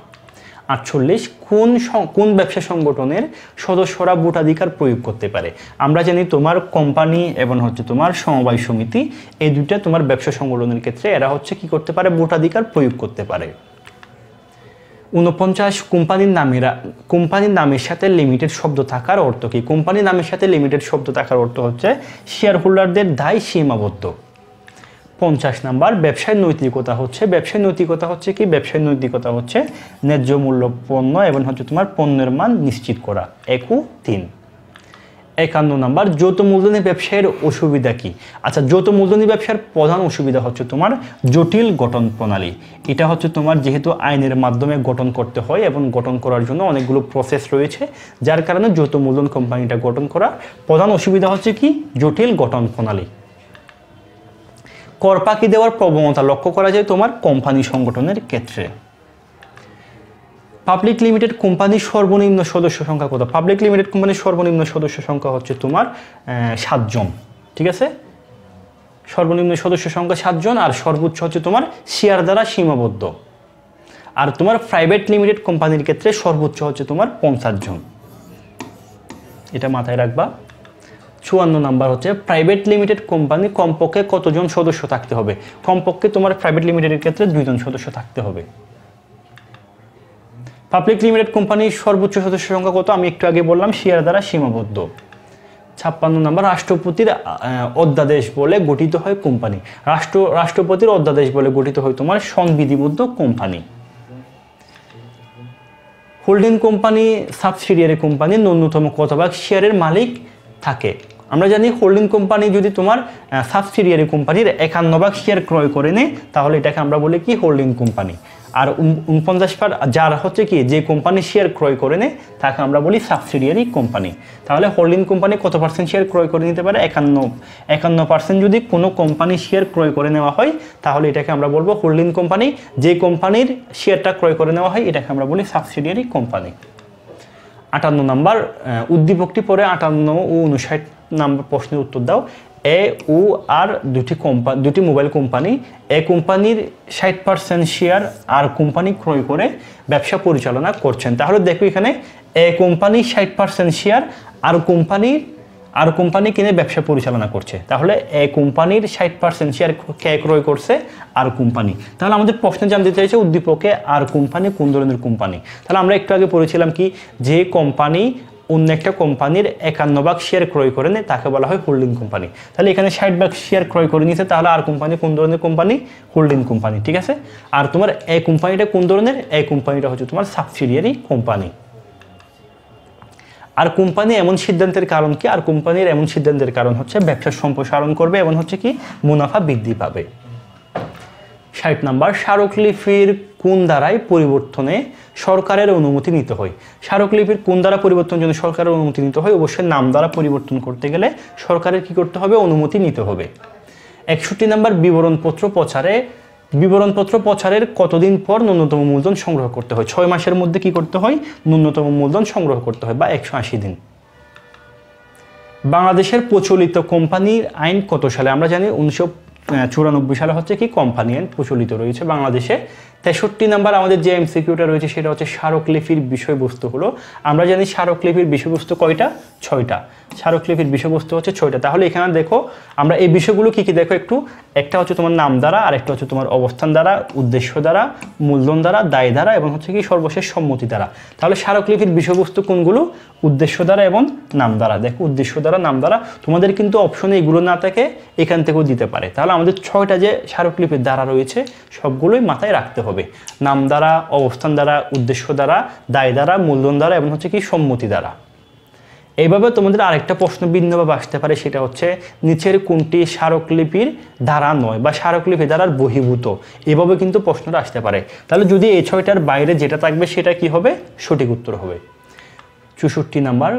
আটচল্লিশ কোন কোন ব্যবসা সংগঠনের সদস্যরা ভোটাধিকার প্রয়োগ করতে পারে আমরা জানি তোমার কোম্পানি এবং হচ্ছে তোমার সমবায় সমিতি এই দুইটা তোমার ব্যবসা সংগঠনের ক্ষেত্রে এরা হচ্ছে কি করতে পারে ভোটাধিকার প্রয়োগ করতে পারে উনপঞ্চাশ কোম্পানির নামের কোম্পানির নামের সাথে লিমিটেড শব্দ থাকার অর্থ কী কোম্পানির নামের সাথে লিমিটেড শব্দ থাকার অর্থ হচ্ছে শেয়ার হোল্ডারদের দায় সীমাবদ্ধ পঞ্চাশ নাম্বার ব্যবসায় নৈতিকতা হচ্ছে ব্যবসায় নৈতিকতা হচ্ছে কি ব্যবসায় নৈতিকতা হচ্ছে ন্যায্য মূল্য পণ্য এবং হচ্ছে তোমার পণ্যের মান নিশ্চিত করা একু তিন একান্ন নাম্বার যৌথ মূলধনী ব্যবসায়ের অসুবিধা কি আচ্ছা যৌথ মূলধনী ব্যবসার প্রধান অসুবিধা হচ্ছে তোমার জটিল গঠন প্রণালী এটা হচ্ছে তোমার যেহেতু আইনের মাধ্যমে গঠন করতে হয় এবং গঠন করার জন্য অনেকগুলো প্রসেস রয়েছে যার কারণে যৌথ মূলধন কোম্পানিটা গঠন করা প্রধান অসুবিধা হচ্ছে কি জটিল গঠন প্রণালী কর পাকি দেওয়ার প্রবণতা লক্ষ্য করা যায় তোমার কোম্পানি সংগঠনের ক্ষেত্রে পাবলিক লিমিটেড কোম্পানির সর্বনিম্ন সদস্য সংখ্যা কত পাবলিক লিমিটেড কোম্পানির সর্বনিম্ন সদস্য সংখ্যা হচ্ছে তোমার সাতজন ঠিক আছে সর্বনিম্ন সদস্য সংখ্যা সাতজন আর সর্বোচ্চ হচ্ছে তোমার শেয়ার দ্বারা সীমাবদ্ধ আর তোমার প্রাইভেট লিমিটেড কোম্পানির ক্ষেত্রে সর্বোচ্চ হচ্ছে তোমার পঞ্চাশ জন এটা মাথায় রাখবা চুয়ান্ন নাম্বার হচ্ছে প্রাইভেট লিমিটেড কোম্পানি কমপক্ষে কতজন সদস্য থাকতে হবে কমপক্ষে তোমার প্রাইভেট লিমিটেডের ক্ষেত্রে দুইজন সদস্য থাকতে হবে পাবলিক লিমিটেড কোম্পানির সর্বোচ্চ সদস্য সংখ্যা কত আমি একটু আগে বললাম শেয়ার দ্বারা সীমাবদ্ধ ছাপ্পান্ন নম্বর রাষ্ট্রপতির অধ্যাদেশ বলে গঠিত হয় কোম্পানি রাষ্ট্র রাষ্ট্রপতির অধ্যাদেশ বলে গঠিত হয় তোমার সংবিধিবদ্ধ company holding company subsidiary company ন্যূনতম কত ভাগ শেয়ারের মালিক থাকে আমরা জানি হোল্ডিং কোম্পানি যদি তোমার সাবসিডিয়ারি কোম্পানির একান্ন ভাগ শেয়ার ক্রয় করে নেয় তাহলে এটাকে আমরা বলি কি হোল্ডিং কোম্পানি আর উনপঞ্চাশ পার যার হচ্ছে কি যে কোম্পানি শেয়ার ক্রয় করে নেয় তাকে আমরা বলি সাবসিডিয়ারি কোম্পানি তাহলে হোল্ডিং কোম্পানি কত পার্সেন্ট শেয়ার ক্রয় করে নিতে পারে একান্ন একান্ন পার্সেন্ট যদি কোনো কোম্পানি শেয়ার ক্রয় করে নেওয়া হয় তাহলে এটাকে আমরা বলবো হোল্ডিং কোম্পানি যে কোম্পানির শেয়ারটা ক্রয় করে নেওয়া হয় এটাকে আমরা বলি সাবসিডিয়ারি কোম্পানি আটান্ন নাম্বার উদ্দীপকটি পরে আটান্ন ও উনষাট নাম্বার প্রশ্নের উত্তর দাও এ ও আর দুটি কোম্পানি দুটি মোবাইল কোম্পানি এ কোম্পানির ষাট পার্সেন্ট শেয়ার আর কোম্পানি ক্রয় করে ব্যবসা পরিচালনা করছেন তাহলে দেখো এখানে এ কোম্পানি ষাট পার্সেন্ট শেয়ার আর কোম্পানির আর কোম্পানি কিনে ব্যবসা পরিচালনা করছে তাহলে এ কোম্পানির ষাট পার্সেন্ট শেয়ার কে ক্রয় করছে আর কোম্পানি তাহলে আমাদের প্রশ্ন জানতে চাইছে উদ্দীপকে আর কোম্পানি কোন ধরনের কোম্পানি তাহলে আমরা একটু আগে পড়েছিলাম কি যে কোম্পানি অন্য একটা কোম্পানির একান্ন ভাগ শেয়ার ক্রয় করে নেয় তাকে বলা হয় হোল্ডিং কোম্পানি তাহলে এখানে ষাট ভাগ শেয়ার ক্রয় করে নিয়েছে তাহলে আর কোম্পানি কোন ধরনের কোম্পানি হোল্ডিং কোম্পানি ঠিক আছে আর তোমার এই কোম্পানিটা কোন ধরনের এই কোম্পানিটা হচ্ছে তোমার সাবসিডিয়ারি কোম্পানি আর কোম্পানি এমন সিদ্ধান্তের কারণ কি আর কোম্পানির এমন সিদ্ধান্তের কারণ হচ্ছে ব্যবসা সম্প্রসারণ করবে এবং হচ্ছে কি মুনাফা বৃদ্ধি পাবে ষাট নাম্বার স্মারকলিপির কোন দ্বারায় পরিবর্তনে সরকারের অনুমতি নিতে হয় স্মারকলিপির কোন দ্বারা পরিবর্তন জন্য সরকারের অনুমতি নিতে হয় অবশ্যই নাম দ্বারা পরিবর্তন করতে গেলে সরকারের কি করতে হবে অনুমতি নিতে হবে একষট্টি নাম্বার বিবরণপত্র প্রচারে বিবরণপত্র প্রচারের কতদিন পর ন্যূনতম মূলধন সংগ্রহ করতে হয় ছয় মাসের মধ্যে কি করতে হয় ন্যূনতম মূলধন সংগ্রহ করতে হয় বা একশো দিন বাংলাদেশের প্রচলিত কোম্পানির আইন কত সালে আমরা জানি উনিশশো চুরানব্বই সালে হচ্ছে কি কোম্পানি প্রচলিত রয়েছে বাংলাদেশে তেষট্টি নাম্বার আমাদের যে এমসিকিউটা রয়েছে সেটা হচ্ছে স্মারকলিপির বিষয়বস্তু হলো আমরা জানি স্মারকলিপির বিষয়বস্তু কয়টা ছয়টা স্মারকলিপির বিষয়বস্তু হচ্ছে ছয়টা তাহলে এখানে দেখো আমরা এই বিষয়গুলো কি কি দেখো একটু একটা হচ্ছে তোমার নাম দ্বারা আর একটা হচ্ছে তোমার অবস্থান দ্বারা উদ্দেশ্য দ্বারা মূলধন দ্বারা দায় দ্বারা এবং হচ্ছে কি সর্বশেষ সম্মতি দ্বারা তাহলে স্মারকলিপির বিষয়বস্তু কোনগুলো উদ্দেশ্য দ্বারা এবং নাম দ্বারা দেখো উদ্দেশ্য দ্বারা নাম দ্বারা তোমাদের কিন্তু অপশনে এগুলো না থাকে এখান থেকেও দিতে পারে তাহলে আমাদের ছয়টা যে স্মারকলিপির দ্বারা রয়েছে সবগুলোই মাথায় রাখতে হবে হবে নাম দ্বারা অবস্থান দ্বারা উদ্দেশ্য দ্বারা দায় দ্বারা মূলধন দ্বারা এবং হচ্ছে কি সম্মতি দ্বারা এইভাবে তোমাদের আরেকটা প্রশ্ন ভিন্নভাবে আসতে পারে সেটা হচ্ছে নিচের কোনটি স্মারকলিপির দ্বারা নয় বা স্মারকলিপি দ্বারার বহিভূত এভাবে কিন্তু প্রশ্নটা আসতে পারে তাহলে যদি এই ছয়টার বাইরে যেটা থাকবে সেটা কি হবে সঠিক উত্তর হবে চৌষট্টি নাম্বার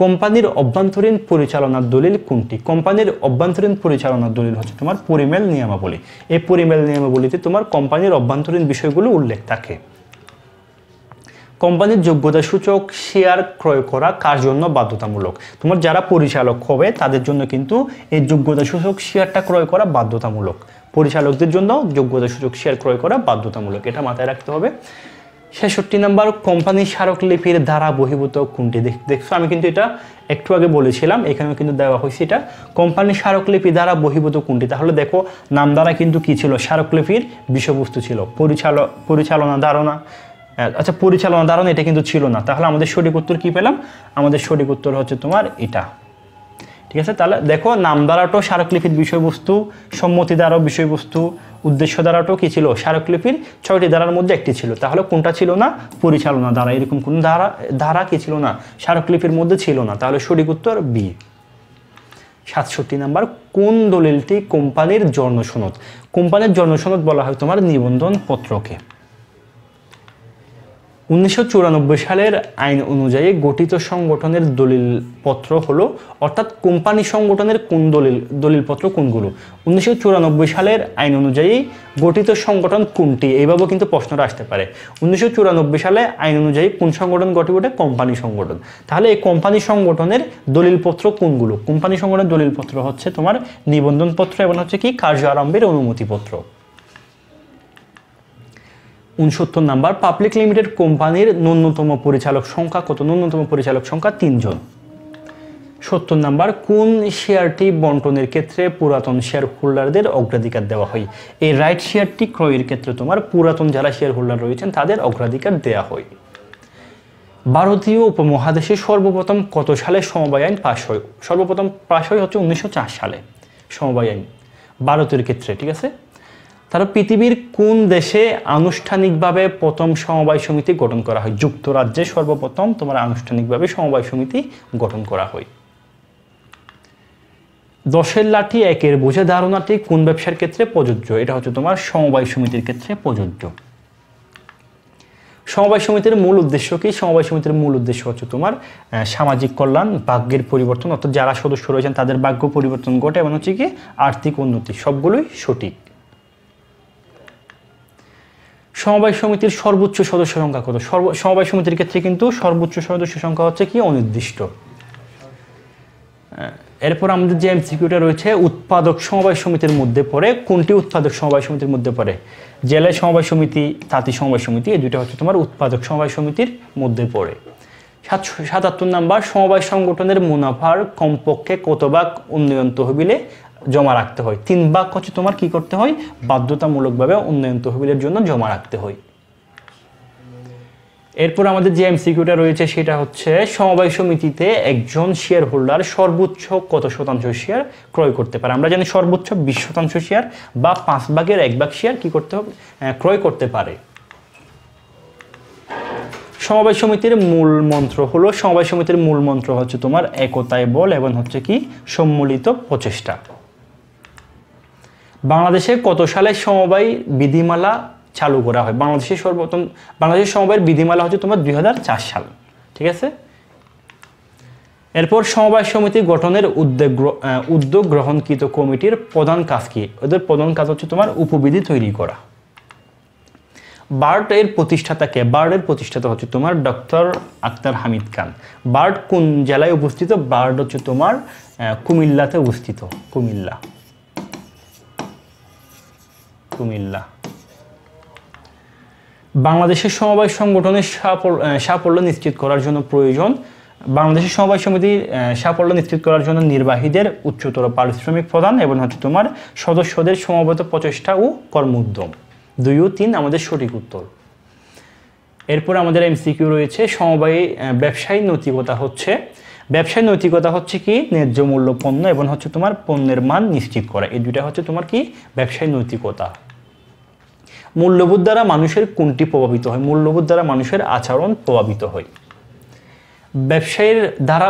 কোম্পানির অভ্যন্তরীণ পরিচালনার দলিল কোনটি কোম্পানির অভ্যন্তরীণ পরিচালনার দলিল হচ্ছে তোমার পরিমেল নিয়মাবলী এই পরিমেল নিয়মাবলীতে তোমার কোম্পানির অভ্যন্তরীণ বিষয়গুলো উল্লেখ থাকে কোম্পানির যোগ্যতা সূচক শেয়ার ক্রয় করা কার জন্য বাধ্যতামূলক তোমার যারা পরিচালক হবে তাদের জন্য কিন্তু এই যোগ্যতা সূচক শেয়ারটা ক্রয় করা বাধ্যতামূলক পরিচালকদের জন্য যোগ্যতা সূচক শেয়ার ক্রয় করা বাধ্যতামূলক এটা মাথায় রাখতে হবে ছেষট্টি নাম্বার কোম্পানি স্মারকলিপির দ্বারা বহির্ভূত কোনটি দেখছো আমি কিন্তু এটা একটু আগে বলেছিলাম এখানেও কিন্তু দেওয়া হয়েছে এটা কোম্পানি স্মারকলিপি দ্বারা বহির্ভূত কোনটি তাহলে দেখো নাম দ্বারা কিন্তু কি ছিল স্মারকলিপির বিষয়বস্তু ছিল পরিচাল পরিচালনা ধারণা আচ্ছা পরিচালনা ধারণা এটা কিন্তু ছিল না তাহলে আমাদের সঠিক উত্তর কী পেলাম আমাদের সঠিক উত্তর হচ্ছে তোমার এটা ঠিক আছে তাহলে দেখো নাম দ্বারাটাও স্মারকলিপির বিষয়বস্তু সম্মতি দ্বারাও বিষয়বস্তু উদ্দেশ্য ধারাটাও কী ছিল স্মারকলিপির ছয়টি ধারার মধ্যে একটি ছিল তাহলে কোনটা ছিল না পরিচালনা ধারা এরকম কোন ধারা ধারা কী ছিল না স্মারকলিপির মধ্যে ছিল না তাহলে সঠিক উত্তর বি সাতষট্টি নাম্বার কোন দলিলটি কোম্পানির জন্মসনদ কোম্পানির জন্মসনদ বলা হয় তোমার নিবন্ধন পত্রকে উনিশশো সালের আইন অনুযায়ী গঠিত সংগঠনের দলিলপত্র হলো অর্থাৎ কোম্পানি সংগঠনের কোন দলিল দলিলপত্র কোনগুলো উনিশশো সালের আইন অনুযায়ী গঠিত সংগঠন কোনটি এইভাবেও কিন্তু প্রশ্নটা আসতে পারে উনিশশো সালে আইন অনুযায়ী কোন সংগঠন গঠিত ওঠে কোম্পানি সংগঠন তাহলে এই কোম্পানি সংগঠনের দলিলপত্র কোনগুলো কোম্পানি সংগঠনের দলিলপত্র হচ্ছে তোমার নিবন্ধনপত্র এবং হচ্ছে কি কার্য আরম্ভের অনুমতিপত্র উনসত্তর নাম্বার পাবলিক লিমিটেড কোম্পানির ন্যূনতম পরিচালক সংখ্যা কত ন্যূনতম পরিচালক সংখ্যা তিনজন সত্তর নাম্বার কোন শেয়ারটি বন্টনের ক্ষেত্রে পুরাতন শেয়ার হোল্ডারদের অগ্রাধিকার দেওয়া হয় এই রাইট শেয়ারটি ক্রয়ের ক্ষেত্রে তোমার পুরাতন যারা শেয়ার হোল্ডার রয়েছেন তাদের অগ্রাধিকার দেওয়া হয় ভারতীয় উপমহাদেশে সর্বপ্রথম কত সালে সমবায় আইন পাশ হয় সর্বপ্রথম পাশ হয় হচ্ছে উনিশশো সালে সমবায় আইন ভারতের ক্ষেত্রে ঠিক আছে তারা পৃথিবীর কোন দেশে আনুষ্ঠানিকভাবে প্রথম সমবায় সমিতি গঠন করা হয় যুক্তরাজ্যে সর্বপ্রথম তোমার আনুষ্ঠানিকভাবে সমবায় সমিতি গঠন করা হয় দশের লাঠি একের বোঝা ধারণাটি কোন ব্যবসার ক্ষেত্রে প্রযোজ্য এটা হচ্ছে তোমার সমবায় সমিতির ক্ষেত্রে প্রযোজ্য সমবায় সমিতির মূল উদ্দেশ্য কি সমবায় সমিতির মূল উদ্দেশ্য হচ্ছে তোমার সামাজিক কল্যাণ ভাগ্যের পরিবর্তন অর্থাৎ যারা সদস্য রয়েছেন তাদের ভাগ্য পরিবর্তন ঘটে এবং হচ্ছে কি আর্থিক উন্নতি সবগুলোই সঠিক সমবায় সমিতির সর্বোচ্চ সদস্য সংখ্যা কত সর্ব সমবায় সমিতির ক্ষেত্রে কিন্তু সর্বোচ্চ সদস্য সংখ্যা হচ্ছে কি অনির্দিষ্ট এরপর আমাদের যে এমসিকিউটা রয়েছে উৎপাদক সমবায় সমিতির মধ্যে পড়ে কোনটি উৎপাদক সমবায় সমিতির মধ্যে পড়ে জেলা সমবায় সমিতি তাঁতি সমবায় সমিতি এই দুইটা হচ্ছে তোমার উৎপাদক সমবায় সমিতির মধ্যে পড়ে সাত সাতাত্তর নাম্বার সমবায় সংগঠনের মুনাফার কমপক্ষে কত ভাগ উন্নয়ন তহবিলে জমা রাখতে হয় তিন ভাগ হচ্ছে তোমার কি করতে হয় বাধ্যতামূলকভাবে উন্নয়ন তহবিলের জন্য জমা রাখতে হয় এরপর আমাদের যে এমসিকিউটা রয়েছে সেটা হচ্ছে সমবায় সমিতিতে একজন শেয়ার হোল্ডার সর্বোচ্চ কত শতাংশ শেয়ার ক্রয় করতে পারে আমরা জানি সর্বোচ্চ বিশ শতাংশ শেয়ার বা পাঁচ ভাগের এক ভাগ শেয়ার কি করতে হবে ক্রয় করতে পারে সমবায় সমিতির মূল মন্ত্র হলো সমবায় সমিতির মূল মন্ত্র হচ্ছে তোমার একতায় বল এবং হচ্ছে কি সম্মিলিত প্রচেষ্টা বাংলাদেশে কত সালে সমবায় বিধিমালা চালু করা হয় বাংলাদেশের সর্বপ্রথম বাংলাদেশের সমবায়ের বিধিমালা হচ্ছে তোমার দুই সাল ঠিক আছে এরপর সমবায় সমিতি গঠনের উদ্যোগ উদ্যোগ গ্রহণকৃত কমিটির প্রধান কাজ কি ওদের প্রধান কাজ হচ্ছে তোমার উপবিধি তৈরি করা বার্ড এর প্রতিষ্ঠাতা কে বার্ডের প্রতিষ্ঠাতা হচ্ছে তোমার ডক্টর আক্তার হামিদ খান বার্ড কোন জেলায় অবস্থিত বার্ড হচ্ছে তোমার কুমিল্লাতে অবস্থিত কুমিল্লা কুমিল্লা বাংলাদেশের সমবায় সংগঠনের সাফল্য নিশ্চিত করার জন্য প্রয়োজন বাংলাদেশের সমবায় সমিতির সাফল্য নিশ্চিত করার জন্য নির্বাহীদের উচ্চতর পারিশ্রমিক প্রদান এবং হচ্ছে তোমার সদস্যদের সমবেত প্রচেষ্টা ও কর্ম উদ্যম দুই ও তিন আমাদের সঠিক উত্তর এরপর আমাদের এমসিকিউ রয়েছে সমবায়ী ব্যবসায়ী নৈতিকতা হচ্ছে ব্যবসায় নৈতিকতা হচ্ছে কি ন্যায্য মূল্য পণ্য এবং হচ্ছে তোমার পণ্যের মান নিশ্চিত করা এই দুইটা হচ্ছে তোমার কি ব্যবসায় নৈতিকতা মূল্যবোধ দ্বারা মানুষের কোনটি প্রভাবিত হয় মূল্যবোধ দ্বারা মানুষের আচরণ প্রভাবিত হয় ব্যবসায়ীর দ্বারা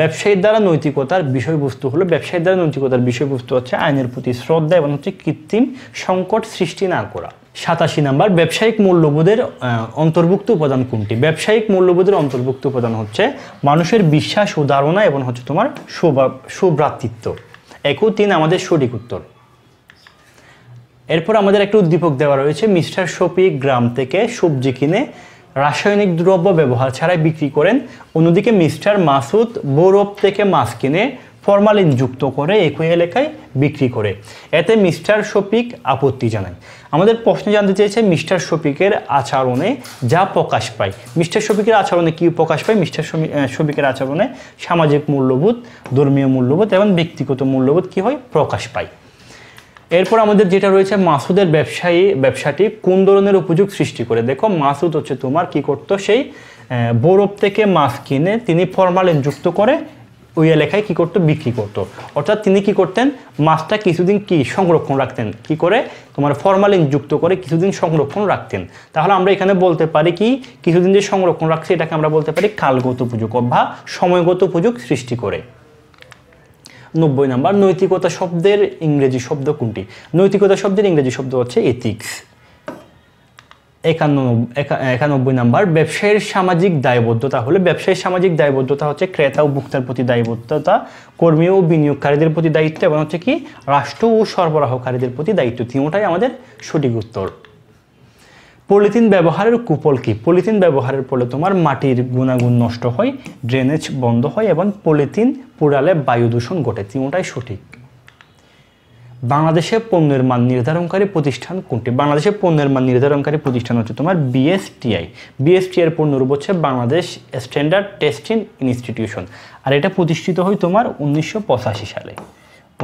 ব্যবসায়ীর দ্বারা নৈতিকতার বিষয়বস্তু হলো ব্যবসায়ীর দ্বারা নৈতিকতার বিষয়বস্তু হচ্ছে আইনের প্রতি শ্রদ্ধা এবং হচ্ছে কৃত্রিম সংকট সৃষ্টি না করা সাতাশি নাম্বার ব্যবসায়িক মূল্যবোধের অন্তর্ভুক্ত উপাদান কোনটি ব্যবসায়িক মূল্যবোধের অন্তর্ভুক্ত উপাদান হচ্ছে মানুষের বিশ্বাস ও ধারণা এবং হচ্ছে তোমার সুভ্রাতৃত্ব একও তিন আমাদের সঠিক উত্তর এরপর আমাদের একটা উদ্দীপক দেওয়া রয়েছে মিস্টার শপি গ্রাম থেকে সবজি কিনে রাসায়নিক দ্রব্য ব্যবহার ছাড়াই বিক্রি করেন অন্যদিকে মিস্টার মাসুদ বৌরব থেকে মাছ কিনে ফরমালিন যুক্ত করে একই এলাকায় বিক্রি করে এতে মিস্টার শফিক আপত্তি জানায় আমাদের প্রশ্ন জানতে চেয়েছে মিস্টার শফিকের আচরণে যা প্রকাশ পায় মিস্টার শফিকের আচরণে কী প্রকাশ পায় মিস্টার শফিকের আচরণে সামাজিক মূল্যবোধ ধর্মীয় মূল্যবোধ এবং ব্যক্তিগত মূল্যবোধ কী হয় প্রকাশ পায় এরপর আমাদের যেটা রয়েছে মাসুদের ব্যবসায়ী ব্যবসাটি কোন ধরনের উপযোগ সৃষ্টি করে দেখো মাসুদ হচ্ছে তোমার কি করতো সেই বরফ থেকে মাছ কিনে তিনি ফরমালিন যুক্ত করে ওই এলাকায় কী করতো বিক্রি করত। অর্থাৎ তিনি কি করতেন মাছটা কিছুদিন কি সংরক্ষণ রাখতেন কি করে তোমার ফরমালিন যুক্ত করে কিছুদিন সংরক্ষণ রাখতেন তাহলে আমরা এখানে বলতে পারি কি কিছুদিন যে সংরক্ষণ রাখছে এটাকে আমরা বলতে পারি কালগত উপযোগ বা সময়গত উপযোগ সৃষ্টি করে নব্বই নাম্বার নৈতিকতা শব্দের ইংরেজি শব্দ কোনটি নৈতিকতা শব্দের ইংরেজি শব্দ হচ্ছে এথিক্স একান্ন একানব্বই নাম্বার ব্যবসায়ের সামাজিক দায়বদ্ধতা হলে ব্যবসায়ের সামাজিক দায়বদ্ধতা হচ্ছে ক্রেতা ও ভোক্তার প্রতি দায়বদ্ধতা কর্মী ও বিনিয়োগকারীদের প্রতি দায়িত্ব এবং হচ্ছে কি রাষ্ট্র ও সরবরাহকারীদের প্রতি দায়িত্ব তিনটাই আমাদের সঠিক উত্তর পলিথিন ব্যবহারের কুপল কি পলিথিন ব্যবহারের ফলে তোমার মাটির গুণাগুণ নষ্ট হয় ড্রেনেজ বন্ধ হয় এবং পলিথিন পুড়ালে বায়ু দূষণ ঘটে তিনটাই সঠিক বাংলাদেশে পণ্যের মান নির্ধারণকারী প্রতিষ্ঠান কোনটি বাংলাদেশে পণ্যের মান নির্ধারণকারী প্রতিষ্ঠান হচ্ছে তোমার বিএসটিআই বিএসটিআই এর রূপ হচ্ছে বাংলাদেশ স্ট্যান্ডার্ড টেস্টিং ইনস্টিটিউশন আর এটা প্রতিষ্ঠিত হয় তোমার উনিশশো সালে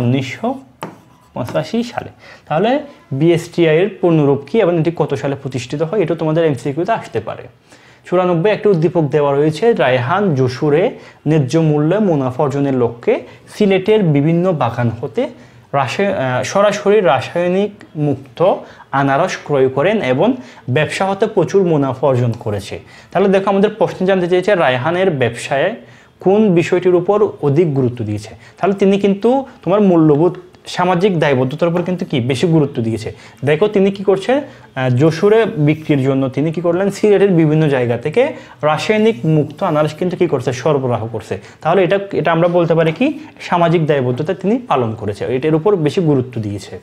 উনিশশো পঁচাশি সালে তাহলে বিএসটিআই এর পূর্ণরূপ কী এবং এটি কত সালে প্রতিষ্ঠিত হয় এটা তোমাদের এমসিকিউতে আসতে পারে চুরানব্বই একটি উদ্দীপক দেওয়া রয়েছে রায়হান যশুরে ন্যায্য মূল্যে মুনাফা অর্জনের লক্ষ্যে সিলেটের বিভিন্ন বাগান হতে সরাসরি রাসায়নিক মুক্ত আনারস ক্রয় করেন এবং ব্যবসা হতে প্রচুর মুনাফা অর্জন করেছে তাহলে দেখো আমাদের প্রশ্ন জানতে চেয়েছে রায়হানের ব্যবসায় কোন বিষয়টির উপর অধিক গুরুত্ব দিয়েছে তাহলে তিনি কিন্তু তোমার মূল্যবোধ সামাজিক দায়বদ্ধতার উপর কিন্তু কি বেশি গুরুত্ব দিয়েছে দেখো তিনি কি করছে যশোরে বিক্রির জন্য তিনি কি করলেন সিলেটের বিভিন্ন জায়গা থেকে রাসায়নিক মুক্ত আনারস কিন্তু কি করছে সরবরাহ করছে তাহলে এটা এটা আমরা বলতে পারি কি সামাজিক দায়বদ্ধতা তিনি পালন করেছে এটার উপর বেশি গুরুত্ব দিয়েছে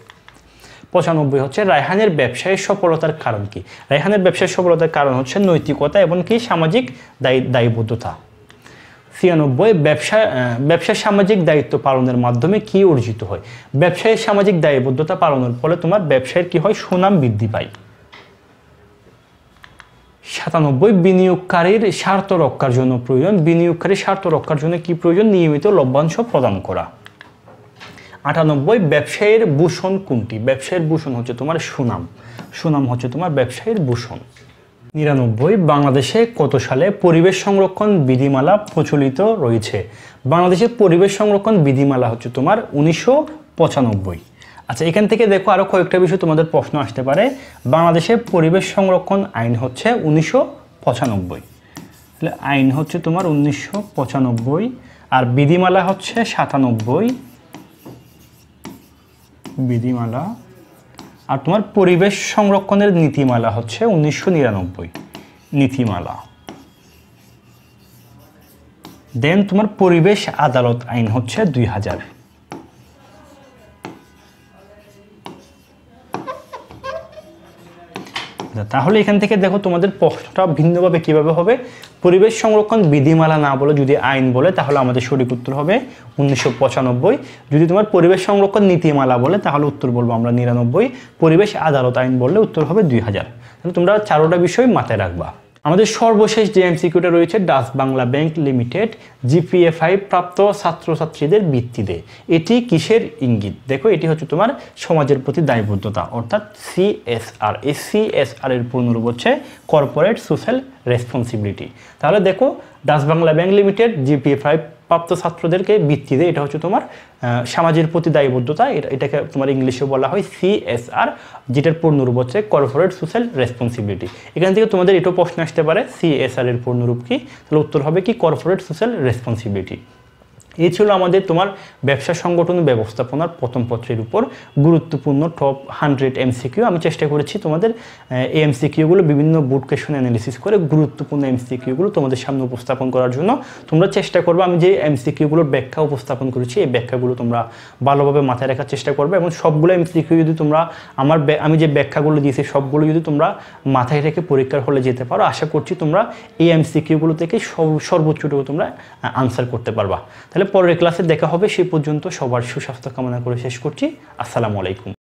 পঁচানব্বই হচ্ছে রায়হানের ব্যবসায় সফলতার কারণ কি রায়হানের ব্যবসায় সফলতার কারণ হচ্ছে নৈতিকতা এবং কি সামাজিক দায়ী দায়বদ্ধতা ছিয়ানব্বই ব্যবসা ব্যবসায় সামাজিক দায়িত্ব পালনের মাধ্যমে কি অর্জিত হয় ব্যবসায়ের সামাজিক দায়বদ্ধতা পালনের ফলে তোমার ব্যবসায়ের কি হয় সুনাম বৃদ্ধি পায় সাতানব্বই বিনিয়োগকারীর স্বার্থ রক্ষার জন্য প্রয়োজন বিনিয়োগকারীর স্বার্থ রক্ষার জন্য কি প্রয়োজন নিয়মিত লভ্যাংশ প্রদান করা আটানব্বই ব্যবসায়ের ভূষণ কোনটি ব্যবসায়ের ভূষণ হচ্ছে তোমার সুনাম সুনাম হচ্ছে তোমার ব্যবসায়ের ভূষণ নিরানব্বই বাংলাদেশে কত সালে পরিবেশ সংরক্ষণ বিধিমালা প্রচলিত রয়েছে বাংলাদেশের পরিবেশ সংরক্ষণ বিধিমালা হচ্ছে তোমার উনিশশো পঁচানব্বই আচ্ছা এখান থেকে দেখো আরও কয়েকটা বিষয় তোমাদের প্রশ্ন আসতে পারে বাংলাদেশের পরিবেশ সংরক্ষণ আইন হচ্ছে উনিশশো পঁচানব্বই তাহলে আইন হচ্ছে তোমার উনিশশো পঁচানব্বই আর বিধিমালা হচ্ছে সাতানব্বই বিধিমালা আর তোমার পরিবেশ সংরক্ষণের নীতিমালা হচ্ছে উনিশশো নিরানব্বই নীতিমালা দেন তোমার পরিবেশ আদালত আইন হচ্ছে দুই হাজার না তাহলে এখান থেকে দেখো তোমাদের প্রশ্নটা ভিন্নভাবে কীভাবে হবে পরিবেশ সংরক্ষণ বিধিমালা না বলে যদি আইন বলে তাহলে আমাদের সঠিক উত্তর হবে উনিশশো যদি তোমার পরিবেশ সংরক্ষণ নীতিমালা বলে তাহলে উত্তর বলবো আমরা নিরানব্বই পরিবেশ আদালত আইন বললে উত্তর হবে দুই হাজার তাহলে তোমরা চারোটা বিষয় মাথায় রাখবা আমাদের সর্বশেষ যে এমসিকিউটা রয়েছে Dutch Bangla bank limited GPA five প্রাপ্ত ছাত্রছাত্রীদের ভিত্তিতে এটি কিসের ইঙ্গিত দেখো এটি হচ্ছে তোমার সমাজের প্রতি দায়বদ্ধতা অর্থাৎ সিএসআর এই সিএসআর এর পূর্ণরূপ হচ্ছে কর্পোরেট সোশ্যাল রেসপন্সিবিলিটি তাহলে দেখো Dutch Bangla bank limited GPA five প্রাপ্ত ছাত্রদেরকে বৃত্তি দেয় এটা হচ্ছে তোমার সমাজের প্রতি দায়বদ্ধতা এটাকে তোমার ইংলিশে বলা হয় সিএসআর যেটার পূর্ণরূপ হচ্ছে কর্পোরেট সোশ্যাল রেসপন্সিবিলিটি এখান থেকে তোমাদের এটাও প্রশ্ন আসতে পারে সিএসআর এর পূর্ণরূপ কি তাহলে উত্তর হবে কি কর্পোরেট সোশ্যাল রেসপন্সিবিলিটি এই ছিল আমাদের তোমার ব্যবসা সংগঠন ব্যবস্থাপনার প্রথম পত্রের উপর গুরুত্বপূর্ণ টপ হান্ড্রেড এমসিকিউ আমি চেষ্টা করেছি তোমাদের এই এমসিকিউগুলো বিভিন্ন বুট কোয়েশন অ্যানালিসিস করে গুরুত্বপূর্ণ এমসিকিউগুলো তোমাদের সামনে উপস্থাপন করার জন্য তোমরা চেষ্টা করবে আমি যে এমসিকিউগুলোর ব্যাখ্যা উপস্থাপন করেছি এই ব্যাখ্যাগুলো তোমরা ভালোভাবে মাথায় রাখার চেষ্টা করবে এবং সবগুলো এমসিকিউ যদি তোমরা আমার আমি যে ব্যাখ্যাগুলো দিয়েছি সবগুলো যদি তোমরা মাথায় রেখে পরীক্ষার হলে যেতে পারো আশা করছি তোমরা এই এমসিকিউগুলো থেকে সর্বোচ্চটুকু তোমরা আনসার করতে পারবা তাহলে তাহলে পরের ক্লাসে দেখা হবে সে পর্যন্ত সবার সুস্বাস্থ্য কামনা করে শেষ করছি আসসালামু আলাইকুম